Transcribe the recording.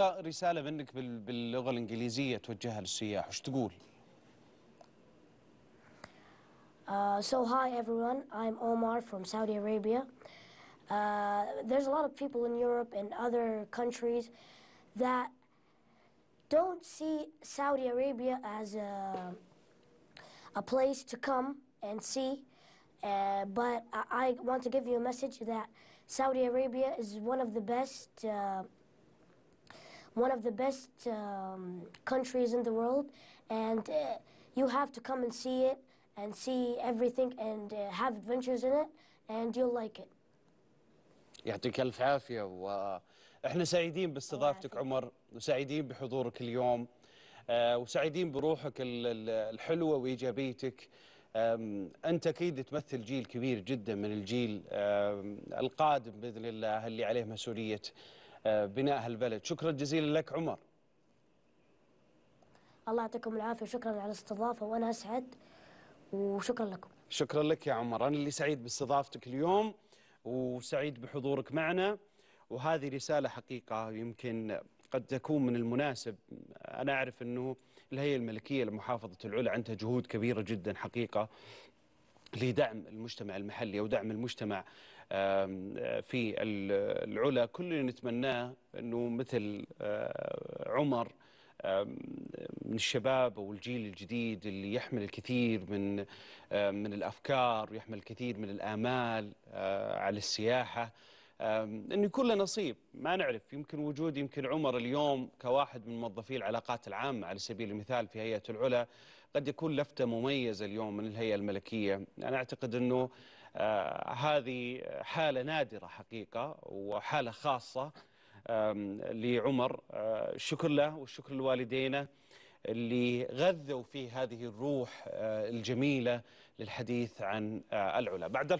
رسالة منك باللغة الإنجليزية توجهها للسياح وش تقول؟ Uh, so hi everyone, I'm Omar from Saudi Arabia. Uh, there's a lot of people in Europe and other countries that don't see Saudi Arabia as a, a place to come and see. Uh, but I, I, want to give you a message that Saudi Arabia is one of the best one of the best um, countries in the world, and uh, you have to come and see it and see everything and uh, have adventures in it, and you'll like it. يعطيك الف عافيه واحنا سعيدين باستضافتك عمر وسعيدين بحضورك اليوم آه، وسعيدين بروحك الحلوه وايجابيتك انت اكيد تمثل جيل كبير جدا من الجيل القادم باذن الله اللي عليه مسؤوليه بناء هالبلد شكرا جزيلا لك عمر الله يعطيكم العافية شكرا على الاستضافة وأنا أسعد وشكرا لكم شكرا لك يا عمر أنا اللي سعيد باستضافتك اليوم وسعيد بحضورك معنا وهذه رسالة حقيقة يمكن قد تكون من المناسب أنا أعرف أنه الهيئة الملكية لمحافظة العلا عندها جهود كبيرة جدا حقيقة لدعم المجتمع المحلي ودعم المجتمع آه، في العلا كلنا نتمناه أنه مثل آه، عمر من الشباب او الجيل الجديد اللي يحمل الكثير من آه، من الافكار ويحمل الكثير من الامال على السياحه أن يكون له نصيب ما نعرف يمكن وجود يمكن عمر اليوم كواحد من موظفي العلاقات العامة على سبيل المثال في هيئة العلا قد يكون لفتة مميزة اليوم من الهيئة الملكية أنا أعتقد أنه آه، هذه حالة نادرة حقيقة وحالة خاصة لعمر الشكر آه، له والشكر لوالدينا اللي غذوا فيه هذه الروح آه، الجميلة للحديث عن العلا بعد